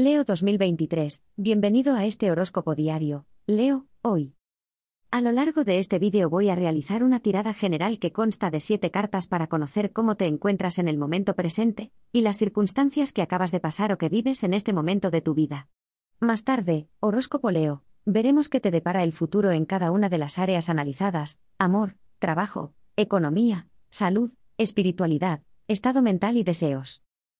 Leo 2023, bienvenido a este horóscopo diario, Leo, hoy. A lo largo de este vídeo voy a realizar una tirada general que consta de 7 cartas para conocer cómo te encuentras en el momento presente, y las circunstancias que acabas de pasar o que vives en este momento de tu vida. Más tarde, horóscopo Leo, veremos qué te depara el futuro en cada una de las áreas analizadas, amor, trabajo, economía, salud, espiritualidad, estado mental y deseos.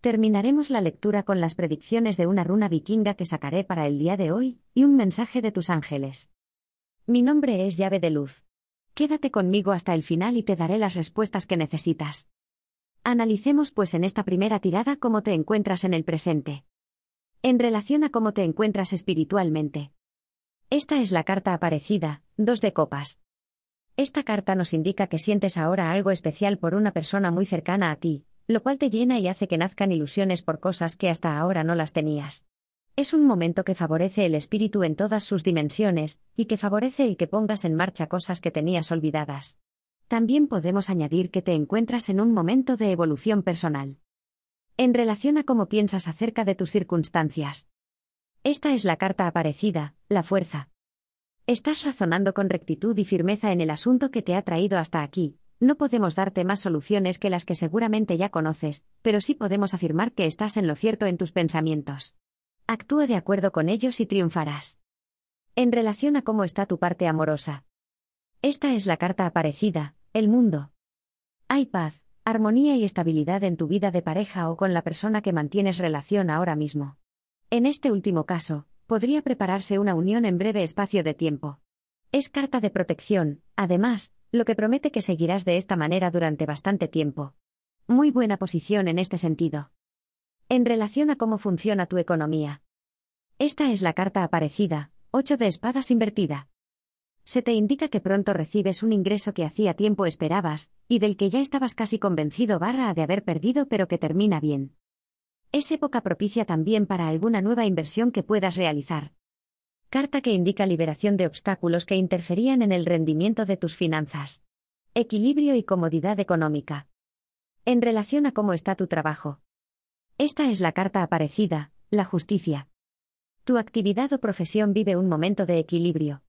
Terminaremos la lectura con las predicciones de una runa vikinga que sacaré para el día de hoy, y un mensaje de tus ángeles. Mi nombre es llave de luz. Quédate conmigo hasta el final y te daré las respuestas que necesitas. Analicemos pues en esta primera tirada cómo te encuentras en el presente. En relación a cómo te encuentras espiritualmente. Esta es la carta aparecida, dos de copas. Esta carta nos indica que sientes ahora algo especial por una persona muy cercana a ti, lo cual te llena y hace que nazcan ilusiones por cosas que hasta ahora no las tenías. Es un momento que favorece el espíritu en todas sus dimensiones, y que favorece el que pongas en marcha cosas que tenías olvidadas. También podemos añadir que te encuentras en un momento de evolución personal. En relación a cómo piensas acerca de tus circunstancias. Esta es la carta aparecida, la fuerza. Estás razonando con rectitud y firmeza en el asunto que te ha traído hasta aquí, no podemos darte más soluciones que las que seguramente ya conoces, pero sí podemos afirmar que estás en lo cierto en tus pensamientos. Actúa de acuerdo con ellos y triunfarás. En relación a cómo está tu parte amorosa. Esta es la carta aparecida, el mundo. Hay paz, armonía y estabilidad en tu vida de pareja o con la persona que mantienes relación ahora mismo. En este último caso, podría prepararse una unión en breve espacio de tiempo. Es carta de protección, además, lo que promete que seguirás de esta manera durante bastante tiempo. Muy buena posición en este sentido. En relación a cómo funciona tu economía. Esta es la carta aparecida, 8 de espadas invertida. Se te indica que pronto recibes un ingreso que hacía tiempo esperabas, y del que ya estabas casi convencido barra de haber perdido pero que termina bien. Es época propicia también para alguna nueva inversión que puedas realizar. Carta que indica liberación de obstáculos que interferían en el rendimiento de tus finanzas. Equilibrio y comodidad económica. En relación a cómo está tu trabajo. Esta es la carta aparecida, la justicia. Tu actividad o profesión vive un momento de equilibrio.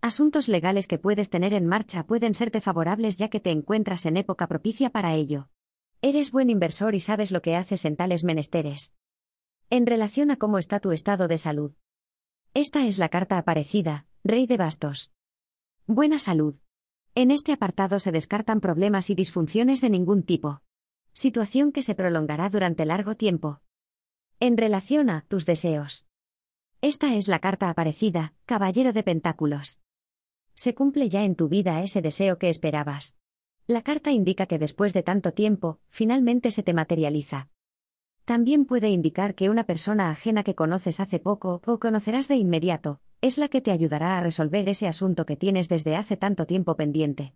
Asuntos legales que puedes tener en marcha pueden serte favorables ya que te encuentras en época propicia para ello. Eres buen inversor y sabes lo que haces en tales menesteres. En relación a cómo está tu estado de salud. Esta es la carta aparecida, Rey de Bastos. Buena salud. En este apartado se descartan problemas y disfunciones de ningún tipo. Situación que se prolongará durante largo tiempo. En relación a tus deseos. Esta es la carta aparecida, Caballero de Pentáculos. Se cumple ya en tu vida ese deseo que esperabas. La carta indica que después de tanto tiempo, finalmente se te materializa. También puede indicar que una persona ajena que conoces hace poco o conocerás de inmediato, es la que te ayudará a resolver ese asunto que tienes desde hace tanto tiempo pendiente.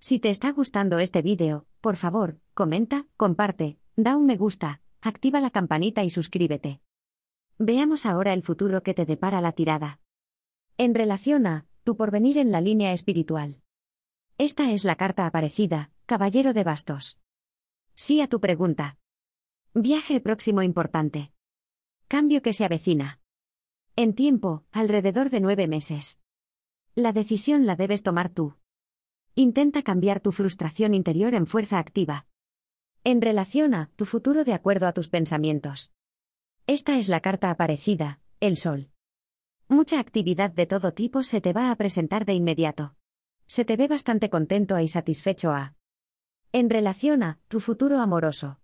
Si te está gustando este vídeo, por favor, comenta, comparte, da un me gusta, activa la campanita y suscríbete. Veamos ahora el futuro que te depara la tirada. En relación a, tu porvenir en la línea espiritual. Esta es la carta aparecida, Caballero de Bastos. Sí a tu pregunta. Viaje próximo importante. Cambio que se avecina. En tiempo, alrededor de nueve meses. La decisión la debes tomar tú. Intenta cambiar tu frustración interior en fuerza activa. En relación a tu futuro de acuerdo a tus pensamientos. Esta es la carta aparecida, el sol. Mucha actividad de todo tipo se te va a presentar de inmediato. Se te ve bastante contento y satisfecho a. En relación a tu futuro amoroso.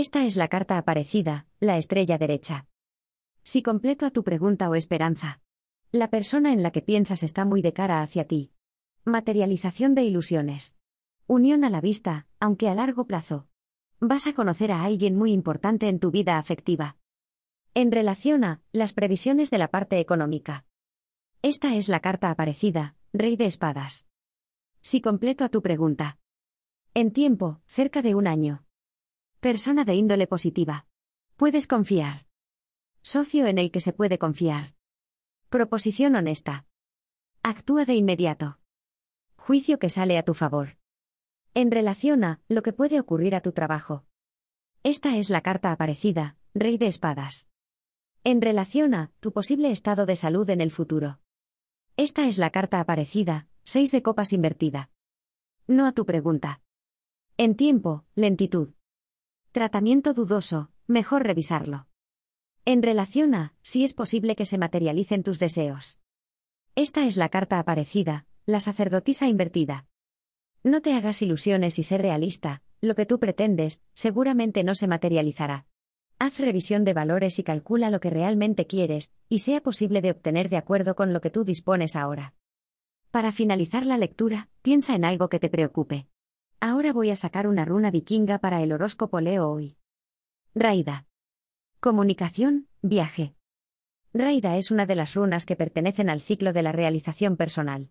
Esta es la carta aparecida, la estrella derecha. Si completo a tu pregunta o esperanza. La persona en la que piensas está muy de cara hacia ti. Materialización de ilusiones. Unión a la vista, aunque a largo plazo. Vas a conocer a alguien muy importante en tu vida afectiva. En relación a las previsiones de la parte económica. Esta es la carta aparecida, Rey de Espadas. Si completo a tu pregunta. En tiempo, cerca de un año, Persona de índole positiva. Puedes confiar. Socio en el que se puede confiar. Proposición honesta. Actúa de inmediato. Juicio que sale a tu favor. En relación a lo que puede ocurrir a tu trabajo. Esta es la carta aparecida, Rey de Espadas. En relación a tu posible estado de salud en el futuro. Esta es la carta aparecida, Seis de copas invertida. No a tu pregunta. En tiempo, lentitud. Tratamiento dudoso, mejor revisarlo. En relación a, si es posible que se materialicen tus deseos. Esta es la carta aparecida, la sacerdotisa invertida. No te hagas ilusiones y sé realista, lo que tú pretendes, seguramente no se materializará. Haz revisión de valores y calcula lo que realmente quieres, y sea posible de obtener de acuerdo con lo que tú dispones ahora. Para finalizar la lectura, piensa en algo que te preocupe. Ahora voy a sacar una runa vikinga para el horóscopo Leo hoy. Raida. Comunicación, viaje. Raida es una de las runas que pertenecen al ciclo de la realización personal.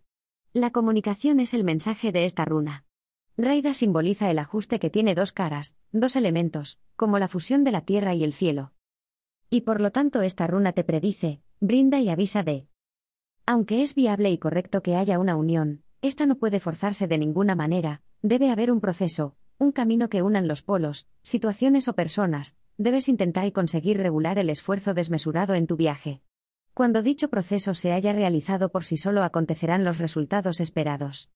La comunicación es el mensaje de esta runa. Raida simboliza el ajuste que tiene dos caras, dos elementos, como la fusión de la tierra y el cielo. Y por lo tanto esta runa te predice, brinda y avisa de. Aunque es viable y correcto que haya una unión, esta no puede forzarse de ninguna manera, debe haber un proceso, un camino que unan los polos, situaciones o personas, debes intentar y conseguir regular el esfuerzo desmesurado en tu viaje. Cuando dicho proceso se haya realizado por sí solo acontecerán los resultados esperados.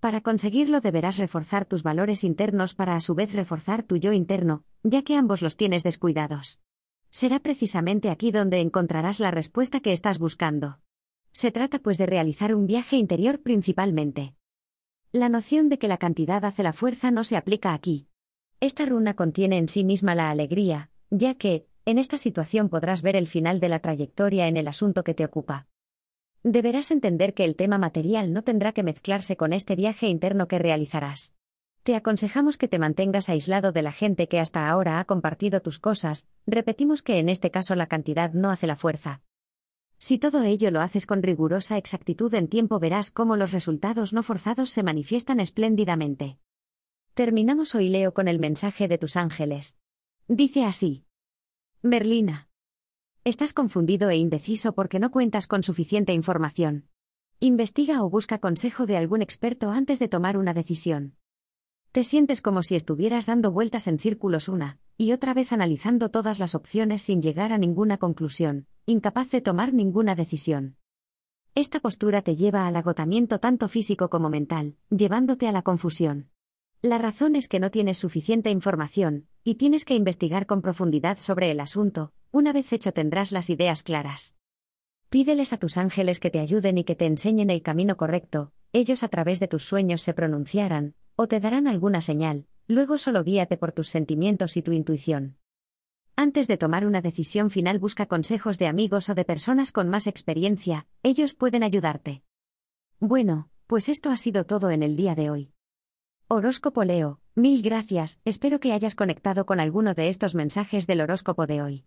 Para conseguirlo deberás reforzar tus valores internos para a su vez reforzar tu yo interno, ya que ambos los tienes descuidados. Será precisamente aquí donde encontrarás la respuesta que estás buscando. Se trata pues de realizar un viaje interior principalmente. La noción de que la cantidad hace la fuerza no se aplica aquí. Esta runa contiene en sí misma la alegría, ya que, en esta situación podrás ver el final de la trayectoria en el asunto que te ocupa. Deberás entender que el tema material no tendrá que mezclarse con este viaje interno que realizarás. Te aconsejamos que te mantengas aislado de la gente que hasta ahora ha compartido tus cosas, repetimos que en este caso la cantidad no hace la fuerza. Si todo ello lo haces con rigurosa exactitud en tiempo verás cómo los resultados no forzados se manifiestan espléndidamente. Terminamos hoy leo con el mensaje de tus ángeles. Dice así. Merlina. Estás confundido e indeciso porque no cuentas con suficiente información. Investiga o busca consejo de algún experto antes de tomar una decisión. Te sientes como si estuvieras dando vueltas en círculos una y otra vez analizando todas las opciones sin llegar a ninguna conclusión, incapaz de tomar ninguna decisión. Esta postura te lleva al agotamiento tanto físico como mental, llevándote a la confusión. La razón es que no tienes suficiente información, y tienes que investigar con profundidad sobre el asunto, una vez hecho tendrás las ideas claras. Pídeles a tus ángeles que te ayuden y que te enseñen el camino correcto, ellos a través de tus sueños se pronunciarán, o te darán alguna señal, luego solo guíate por tus sentimientos y tu intuición. Antes de tomar una decisión final busca consejos de amigos o de personas con más experiencia, ellos pueden ayudarte. Bueno, pues esto ha sido todo en el día de hoy. Horóscopo Leo, mil gracias, espero que hayas conectado con alguno de estos mensajes del horóscopo de hoy.